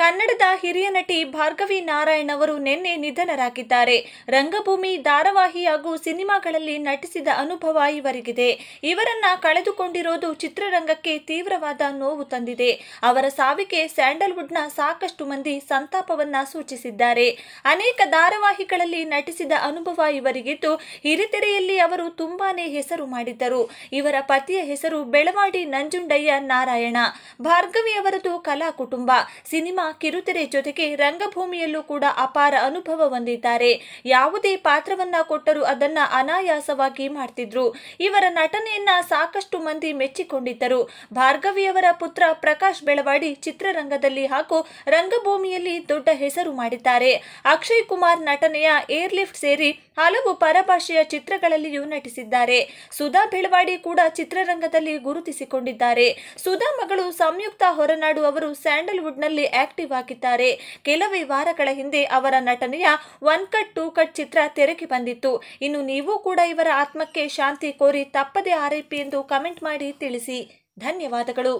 ಕನ್ನಡದ ಹಿರಿಯ ನಟಿ ಭಾರ್ಗವಿ ನಾರಾಯಣ್ ಅವರು ನಿನ್ನೆ ನಿಧನರಾಗಿದ್ದಾರೆ ರಂಗಭೂಮಿ ಧಾರಾವಾಹಿ ಹಾಗೂ ಸಿನಿಮಾಗಳಲ್ಲಿ ನಟಿಸಿದ ಅನುಭವ ಇವರಿಗಿದೆ ಇವರನ್ನ ಕಳೆದುಕೊಂಡಿರೋದು ಚಿತ್ರರಂಗಕ್ಕೆ ತೀವ್ರವಾದ ನೋವು ತಂದಿದೆ ಅವರ ಸಾವಿಗೆ ಸ್ಯಾಂಡಲ್ವುಡ್ನ ಸಾಕಷ್ಟು ಮಂದಿ ಸಂತಾಪವನ್ನ ಸೂಚಿಸಿದ್ದಾರೆ ಅನೇಕ ಧಾರಾವಾಹಿಗಳಲ್ಲಿ ನಟಿಸಿದ ಅನುಭವ ಇವರಿಗಿದ್ದು ಹಿರಿತೆರೆಯಲ್ಲಿ ಅವರು ತುಂಬಾನೇ ಹೆಸರು ಮಾಡಿದ್ದರು ಇವರ ಪತಿಯ ಹೆಸರು ಬೆಳವಾಡಿ ನಂಜುಂಡಯ್ಯ ನಾರಾಯಣ ಭಾರ್ಗವಿ ಅವರದು ಕಲಾ ಕುಟುಂಬ ಸಿನಿಮಾ ಕಿರುತೆರೆ ಜೊತೆಗೆ ರಂಗಭೂಮಿಯಲ್ಲೂ ಕೂಡ ಅಪಾರ ಅನುಭವ ಹೊಂದಿದ್ದಾರೆ ಯಾವುದೇ ಪಾತ್ರವನ್ನ ಕೊಟ್ಟರೂ ಅದನ್ನ ಅನಾಯಾಸವಾಗಿ ಮಾಡ್ತಿದ್ರು ಇವರ ನಟನೆಯನ್ನ ಸಾಕಷ್ಟು ಮಂದಿ ಮೆಚ್ಚಿಕೊಂಡಿದ್ದರು ಭಾರ್ಗವಿಯವರ ಪುತ್ರ ಪ್ರಕಾಶ್ ಬೆಳವಾಡಿ ಚಿತ್ರರಂಗದಲ್ಲಿ ಹಾಗೂ ರಂಗಭೂಮಿಯಲ್ಲಿ ದೊಡ್ಡ ಹೆಸರು ಮಾಡಿದ್ದಾರೆ ಅಕ್ಷಯ್ ಕುಮಾರ್ ನಟನೆಯ ಏರ್ಲಿಫ್ಟ್ ಸೇರಿ ಹಲವು ಪರಭಾಷೆಯ ಚಿತ್ರಗಳಲ್ಲಿಯೂ ನಟಿಸಿದ್ದಾರೆ ಸುಧಾ ಬೆಳವಾಡಿ ಕೂಡ ಚಿತ್ರರಂಗದಲ್ಲಿ ಗುರುತಿಸಿಕೊಂಡಿದ್ದಾರೆ ಸುಧಾ ಮಗಳು ಸಂಯುಕ್ತ ಹೊರನಾಡು ಅವರು ಸ್ಯಾಂಡಲ್ವುಡ್ನಲ್ಲಿ ಆಕ್ಟಿವ್ ಆಗಿದ್ದಾರೆ ಕೆಲವೇ ವಾರಗಳ ಹಿಂದೆ ಅವರ ನಟನೆಯ ಒನ್ ಕಟ್ ಟೂ ಕಟ್ ಚಿತ್ರ ತೆರೆಗೆ ಬಂದಿತ್ತು ಇನ್ನು ನೀವು ಕೂಡ ಇವರ ಆತ್ಮಕ್ಕೆ ಶಾಂತಿ ಕೋರಿ ತಪ್ಪದೇ ಆರೈಪಿ ಎಂದು ಕಮೆಂಟ್ ಮಾಡಿ ತಿಳಿಸಿ ಧನ್ಯವಾದಗಳು